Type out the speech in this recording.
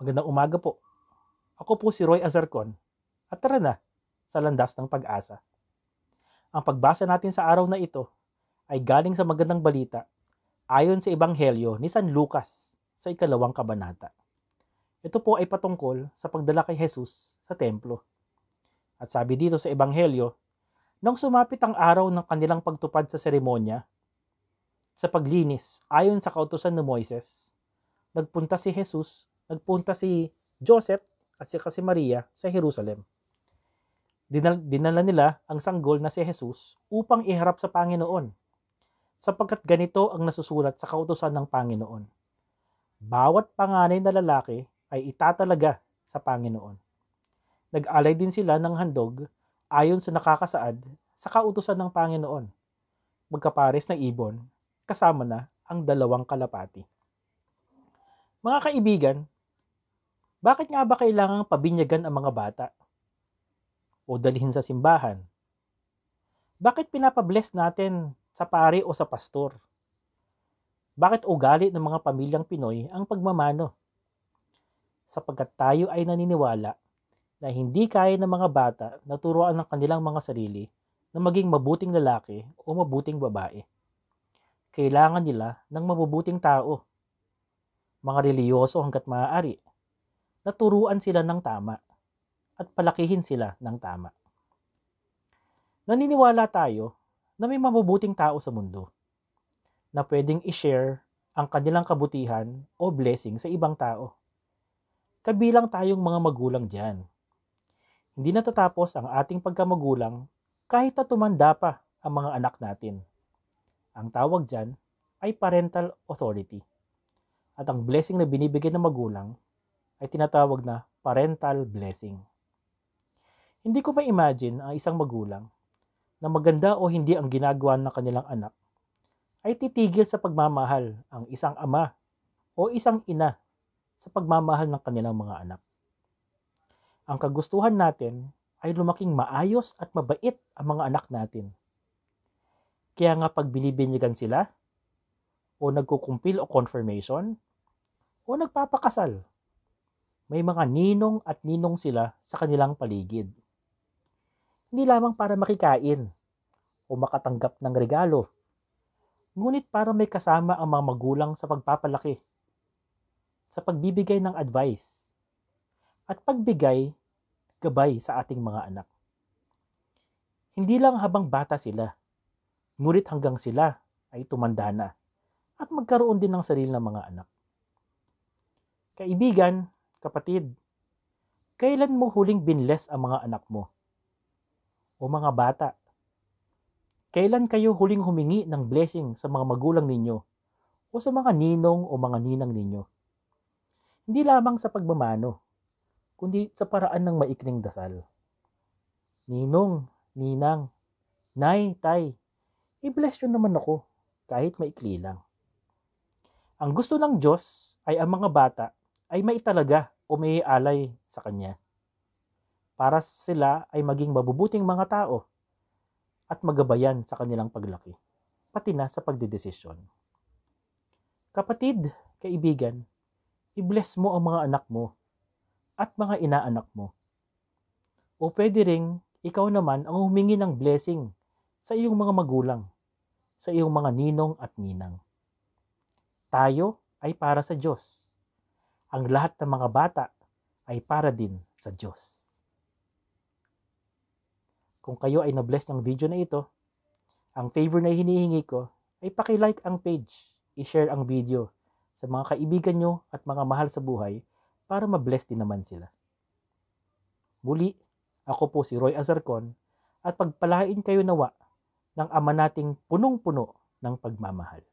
Magandang umaga po. Ako po si Roy Azarcon at tara na sa landas ng pag-asa. Ang pagbasa natin sa araw na ito ay galing sa magandang balita ayon sa Ebanghelyo ni San Lucas sa ikalawang kabanata. Ito po ay patungkol sa pagdala kay Jesus sa templo. At sabi dito sa Ebanghelyo, nang sumapit ang araw ng kanilang pagtupad sa seremonya, sa paglinis ayon sa kautusan ni Moises, nagpunta si Jesus nagpunta si Joseph at si kasi Maria sa Jerusalem. Dinal, dinala nila ang sanggol na si Jesus upang iharap sa Panginoon sapagkat ganito ang nasusulat sa kautosan ng Panginoon. Bawat panganay na lalaki ay itatalaga sa Panginoon. Nag-alay din sila ng handog ayon sa nakakasaad sa kautosan ng Panginoon. Magkapares ng ibon kasama na ang dalawang kalapati. Mga kaibigan, bakit nga ba kailangang pabinyagan ang mga bata? O dalhin sa simbahan? Bakit pinapabless natin sa pare o sa pastor? Bakit ugali ng mga pamilyang Pinoy ang pagmamano? Sapagkat tayo ay naniniwala na hindi kaya ng mga bata na turuan ng kanilang mga sarili na maging mabuting lalaki o mabuting babae. Kailangan nila ng mabubuting tao, mga reliyoso hanggat maaari, naturuan sila ng tama at palakihin sila ng tama. Naniniwala tayo na may mabubuting tao sa mundo na pwedeng i-share ang kanilang kabutihan o blessing sa ibang tao. Kabilang tayong mga magulang dyan. Hindi natatapos ang ating pagkamagulang kahit na tumanda pa ang mga anak natin. Ang tawag dyan ay parental authority. At ang blessing na binibigay ng magulang ay tinatawag na parental blessing. Hindi ko ma-imagine ang isang magulang na maganda o hindi ang ginagawa ng kanilang anak ay titigil sa pagmamahal ang isang ama o isang ina sa pagmamahal ng kanilang mga anak. Ang kagustuhan natin ay lumaking maayos at mabait ang mga anak natin. Kaya nga pag binibinyagan sila, o nagkukumpil o confirmation, o nagpapakasal may mga ninong at ninong sila sa kanilang paligid. Hindi lamang para makikain o makatanggap ng regalo, ngunit para may kasama ang mga magulang sa pagpapalaki, sa pagbibigay ng advice, at pagbigay gabay sa ating mga anak. Hindi lang habang bata sila, ngunit hanggang sila ay tumanda na at magkaroon din ng sarili ng mga anak. Kaibigan, Kapatid, kailan mo huling binless ang mga anak mo? O mga bata, kailan kayo huling humingi ng blessing sa mga magulang ninyo o sa mga ninong o mga ninang ninyo? Hindi lamang sa pagmamano, kundi sa paraan ng maikling dasal. Ninong, ninang, nay, tay, i-bless yun naman ako kahit maikli lang. Ang gusto ng Diyos ay ang mga bata ay talaga o may alay sa Kanya para sila ay maging mabubuting mga tao at magabayan sa kanilang paglaki, pati na sa pagdedesisyon. Kapatid, kaibigan, i-bless mo ang mga anak mo at mga inaanak mo. O pwede ring ikaw naman ang humingi ng blessing sa iyong mga magulang, sa iyong mga ninong at ninang. Tayo ay para sa Diyos ang lahat ng mga bata ay para din sa Diyos. Kung kayo ay nabless ng video na ito, ang favor na hinihingi ko ay paki-like ang page, i-share ang video sa mga kaibigan nyo at mga mahal sa buhay para mabless din naman sila. Muli, ako po si Roy Azarcon at pagpalain kayo nawa ng ama nating punong-puno ng pagmamahal.